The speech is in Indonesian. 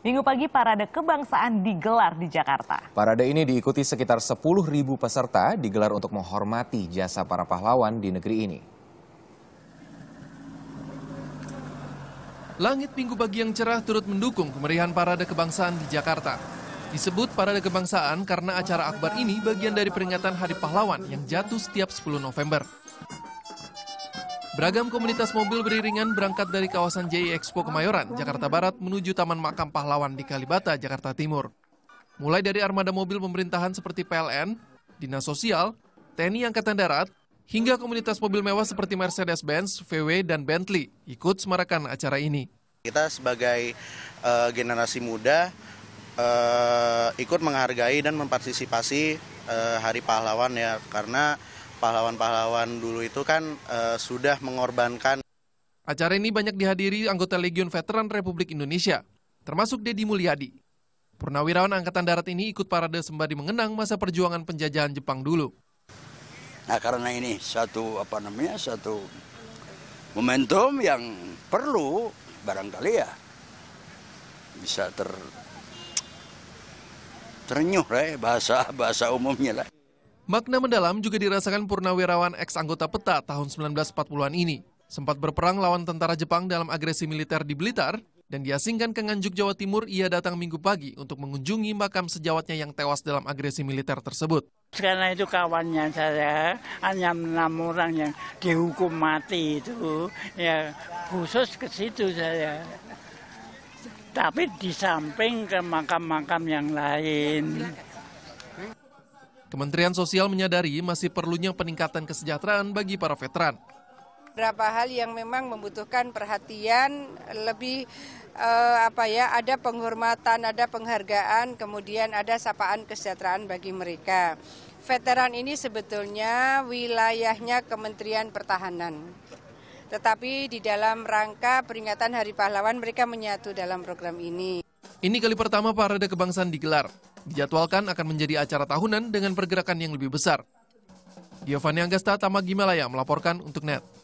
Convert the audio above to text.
Minggu pagi parade kebangsaan digelar di Jakarta. Parade ini diikuti sekitar 10.000 peserta digelar untuk menghormati jasa para pahlawan di negeri ini. Langit minggu pagi yang cerah turut mendukung kemeriahan parade kebangsaan di Jakarta. Disebut parade kebangsaan karena acara akbar ini bagian dari peringatan Hari Pahlawan yang jatuh setiap 10 November. Beragam komunitas mobil beriringan berangkat dari kawasan JI e Expo Kemayoran, Jakarta Barat menuju Taman Makam Pahlawan di Kalibata, Jakarta Timur. Mulai dari armada mobil pemerintahan seperti PLN, Dinas Sosial, TNI Angkatan Darat, hingga komunitas mobil mewah seperti Mercedes-Benz, VW, dan Bentley ikut semarakan acara ini. Kita sebagai uh, generasi muda uh, ikut menghargai dan mempartisipasi uh, Hari Pahlawan ya, karena pahlawan-pahlawan dulu itu kan uh, sudah mengorbankan. Acara ini banyak dihadiri anggota Legion Veteran Republik Indonesia, termasuk Deddy Mulyadi. Purnawirawan Angkatan Darat ini ikut parade sembari mengenang masa perjuangan penjajahan Jepang dulu. Nah karena ini satu apa namanya satu momentum yang perlu barangkali ya bisa ter ternyuh lah ya, bahasa bahasa umumnya lah. Makna mendalam juga dirasakan purnawirawan ex-anggota PETA tahun 1940-an ini. Sempat berperang lawan tentara Jepang dalam agresi militer di Blitar, dan diasingkan ke Nganjuk, Jawa Timur, ia datang minggu pagi untuk mengunjungi makam sejawatnya yang tewas dalam agresi militer tersebut. Karena itu kawannya saya, hanya enam orang yang dihukum mati itu, ya khusus ke situ saya. Tapi di samping ke makam-makam yang lain. Kementerian Sosial menyadari masih perlunya peningkatan kesejahteraan bagi para veteran. Berapa hal yang memang membutuhkan perhatian lebih eh, apa ya, ada penghormatan, ada penghargaan, kemudian ada sapaan kesejahteraan bagi mereka. Veteran ini sebetulnya wilayahnya Kementerian Pertahanan. Tetapi di dalam rangka peringatan Hari Pahlawan mereka menyatu dalam program ini. Ini kali pertama parade kebangsaan digelar dijadwalkan akan menjadi acara tahunan dengan pergerakan yang lebih besar. Giovanni Anggasta, Tamagimalaya melaporkan untuk NET.